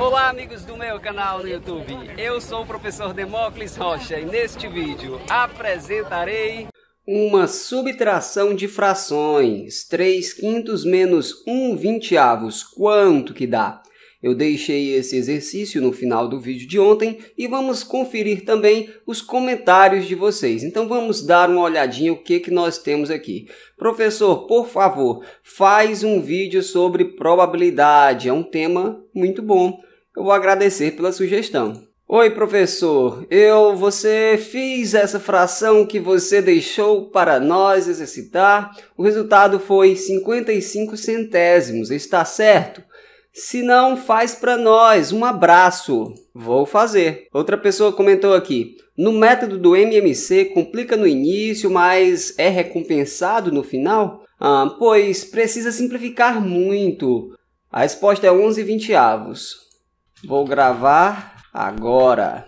Olá amigos do meu canal no YouTube, eu sou o professor Demócles Rocha e neste vídeo apresentarei uma subtração de frações, 3 quintos menos 1 vinteavos, quanto que dá? Eu deixei esse exercício no final do vídeo de ontem e vamos conferir também os comentários de vocês. Então vamos dar uma olhadinha o que, que nós temos aqui. Professor, por favor, faz um vídeo sobre probabilidade, é um tema muito bom eu vou agradecer pela sugestão. Oi, professor. Eu, você fiz essa fração que você deixou para nós exercitar. O resultado foi 55 centésimos, está certo? Se não, faz para nós. Um abraço. Vou fazer. Outra pessoa comentou aqui. No método do MMC, complica no início, mas é recompensado no final? Ah, pois precisa simplificar muito. A resposta é 11 vinteavos. Vou gravar agora.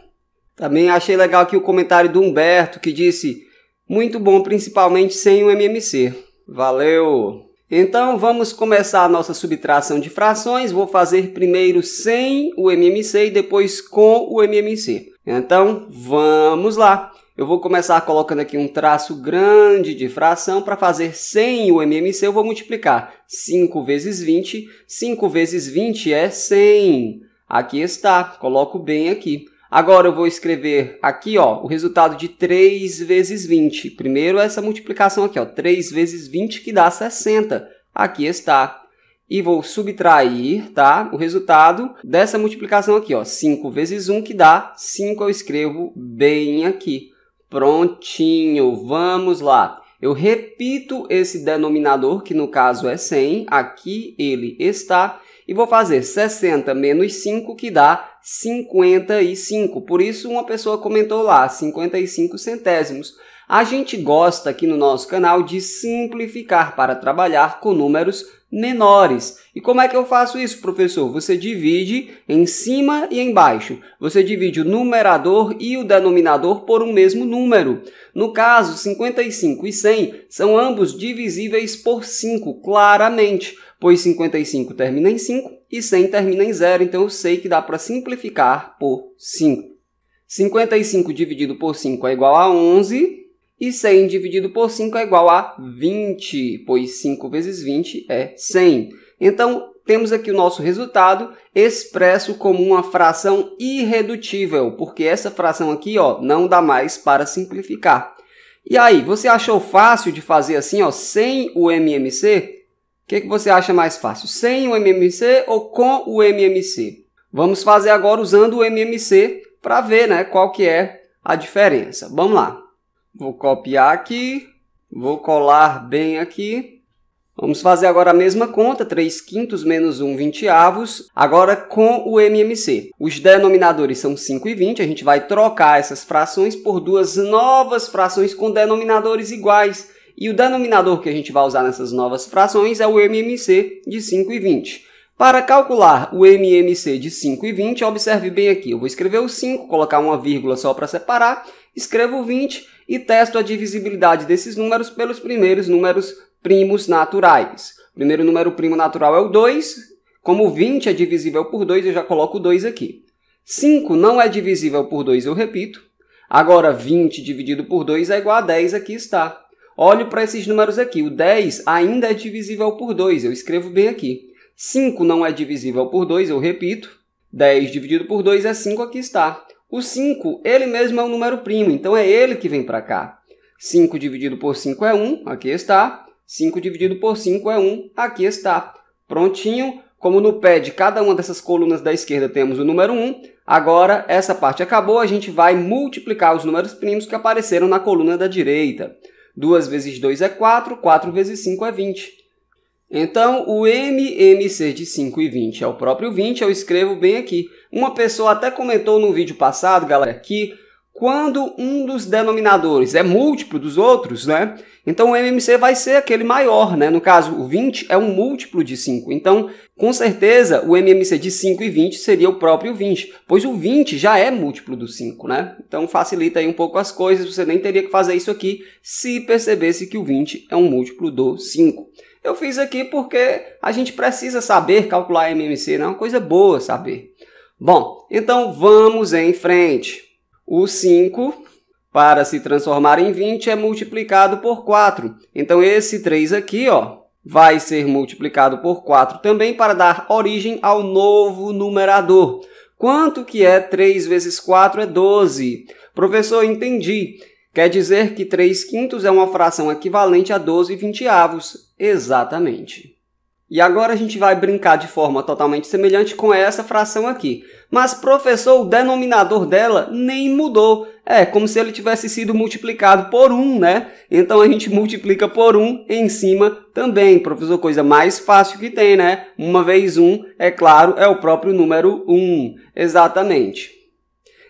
Também achei legal aqui o comentário do Humberto que disse: muito bom, principalmente sem o MMC. Valeu! Então vamos começar a nossa subtração de frações. Vou fazer primeiro sem o MMC e depois com o MMC. Então vamos lá! Eu vou começar colocando aqui um traço grande de fração. Para fazer sem o MMC, eu vou multiplicar 5 vezes 20. 5 vezes 20 é 100. Aqui está, coloco bem aqui. Agora eu vou escrever aqui ó, o resultado de 3 vezes 20. Primeiro essa multiplicação aqui, ó, 3 vezes 20 que dá 60. Aqui está. E vou subtrair tá, o resultado dessa multiplicação aqui. Ó, 5 vezes 1 que dá 5, eu escrevo bem aqui. Prontinho, vamos lá. Eu repito esse denominador, que no caso é 100, aqui ele está e vou fazer 60 menos 5, que dá 55. Por isso, uma pessoa comentou lá, 55 centésimos. A gente gosta aqui no nosso canal de simplificar para trabalhar com números menores. E como é que eu faço isso, professor? Você divide em cima e embaixo. Você divide o numerador e o denominador por um mesmo número. No caso, 55 e 100 são ambos divisíveis por 5, claramente, pois 55 termina em 5 e 100 termina em 0, então eu sei que dá para simplificar por 5. 55 dividido por 5 é igual a 11, e 100 dividido por 5 é igual a 20, pois 5 vezes 20 é 100. Então, temos aqui o nosso resultado expresso como uma fração irredutível, porque essa fração aqui ó, não dá mais para simplificar. E aí, você achou fácil de fazer assim, ó, sem o MMC? O que, é que você acha mais fácil, sem o MMC ou com o MMC? Vamos fazer agora usando o MMC para ver né, qual que é a diferença. Vamos lá. Vou copiar aqui, vou colar bem aqui. Vamos fazer agora a mesma conta, 3 quintos menos 1 20 avos, agora com o MMC. Os denominadores são 5 e 20, a gente vai trocar essas frações por duas novas frações com denominadores iguais. E o denominador que a gente vai usar nessas novas frações é o MMC de 5 e 20. Para calcular o MMC de 5 e 20, observe bem aqui. Eu vou escrever o 5, colocar uma vírgula só para separar, escrevo o 20 e testo a divisibilidade desses números pelos primeiros números primos naturais. O primeiro número primo natural é o 2, como 20 é divisível por 2, eu já coloco o 2 aqui. 5 não é divisível por 2, eu repito. Agora, 20 dividido por 2 é igual a 10, aqui está. Olho para esses números aqui. O 10 ainda é divisível por 2, eu escrevo bem aqui. 5 não é divisível por 2, eu repito. 10 dividido por 2 é 5, aqui está. O 5, ele mesmo é um número primo, então é ele que vem para cá. 5 dividido por 5 é 1, aqui está. 5 dividido por 5 é 1, aqui está. Prontinho. Como no pé de cada uma dessas colunas da esquerda temos o número 1, agora essa parte acabou, a gente vai multiplicar os números primos que apareceram na coluna da direita. 2 vezes 2 é 4, 4 vezes 5 é 20. Então, o MMC de 5 e 20 é o próprio 20, eu escrevo bem aqui. Uma pessoa até comentou no vídeo passado, galera, que quando um dos denominadores é múltiplo dos outros, né? Então o MMC vai ser aquele maior, né? No caso, o 20 é um múltiplo de 5. Então, com certeza, o MMC de 5 e 20 seria o próprio 20, pois o 20 já é múltiplo do 5, né? Então facilita aí um pouco as coisas, você nem teria que fazer isso aqui se percebesse que o 20 é um múltiplo do 5. Eu fiz aqui porque a gente precisa saber calcular MMC, né? É uma coisa boa saber. Bom, então vamos em frente. O 5, para se transformar em 20, é multiplicado por 4. Então esse 3 aqui, ó, vai ser multiplicado por 4 também para dar origem ao novo numerador. Quanto que é 3 vezes 4 é 12? Professor, entendi. Quer dizer que 3 quintos é uma fração equivalente a 12 vinteavos. Exatamente. E agora a gente vai brincar de forma totalmente semelhante com essa fração aqui. Mas, professor, o denominador dela nem mudou. É como se ele tivesse sido multiplicado por 1, né? Então a gente multiplica por 1 em cima também, professor. Coisa mais fácil que tem, né? Uma vez 1, é claro, é o próprio número 1. Exatamente.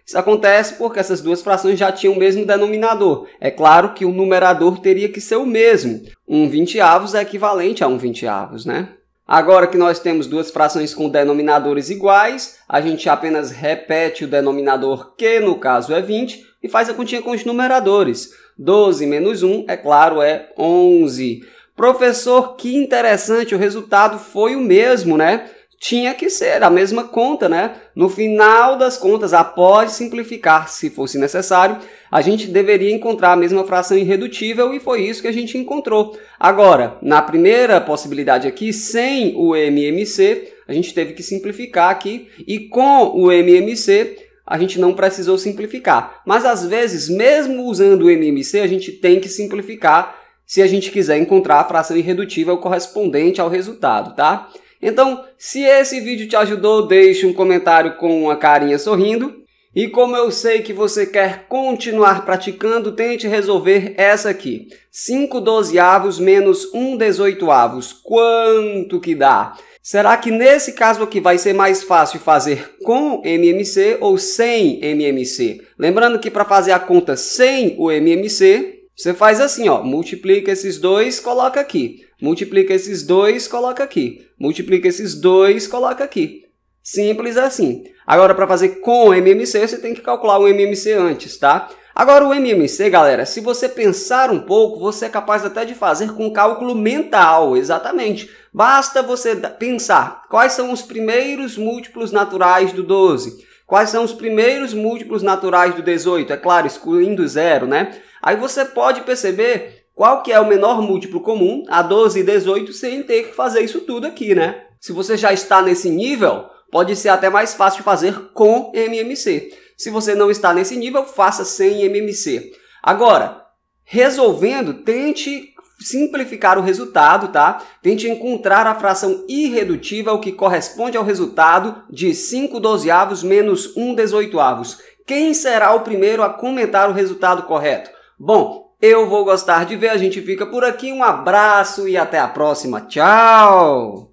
Isso acontece porque essas duas frações já tinham o mesmo denominador. É claro que o numerador teria que ser o mesmo. Um vinteavos é equivalente a um vinteavos, né? Agora que nós temos duas frações com denominadores iguais, a gente apenas repete o denominador que, no caso, é 20, e faz a continha com os numeradores. 12 menos 1, é claro, é 11. Professor, que interessante, o resultado foi o mesmo, né? tinha que ser a mesma conta, né? No final das contas, após simplificar, se fosse necessário, a gente deveria encontrar a mesma fração irredutível e foi isso que a gente encontrou. Agora, na primeira possibilidade aqui, sem o MMC, a gente teve que simplificar aqui e com o MMC a gente não precisou simplificar. Mas às vezes, mesmo usando o MMC, a gente tem que simplificar se a gente quiser encontrar a fração irredutível correspondente ao resultado, tá? Então, se esse vídeo te ajudou, deixe um comentário com uma carinha sorrindo. E como eu sei que você quer continuar praticando, tente resolver essa aqui. 5 dozeavos menos 1 dezoitoavos. Quanto que dá? Será que nesse caso aqui vai ser mais fácil fazer com MMC ou sem MMC? Lembrando que para fazer a conta sem o MMC, você faz assim, ó, multiplica esses dois, coloca aqui. Multiplica esses dois, coloca aqui. Multiplica esses dois, coloca aqui. Simples assim. Agora, para fazer com MMC, você tem que calcular o MMC antes, tá? Agora, o MMC, galera, se você pensar um pouco, você é capaz até de fazer com cálculo mental, exatamente. Basta você pensar quais são os primeiros múltiplos naturais do 12, quais são os primeiros múltiplos naturais do 18, é claro, excluindo zero, né? Aí você pode perceber qual que é o menor múltiplo comum a 12 e 18 sem ter que fazer isso tudo aqui, né? Se você já está nesse nível, pode ser até mais fácil fazer com MMC. Se você não está nesse nível, faça sem MMC. Agora, resolvendo, tente simplificar o resultado, tá? Tente encontrar a fração irredutível que corresponde ao resultado de 5 dozeavos menos 1 dezoitoavos. Quem será o primeiro a comentar o resultado correto? Bom, eu vou gostar de ver, a gente fica por aqui. Um abraço e até a próxima. Tchau!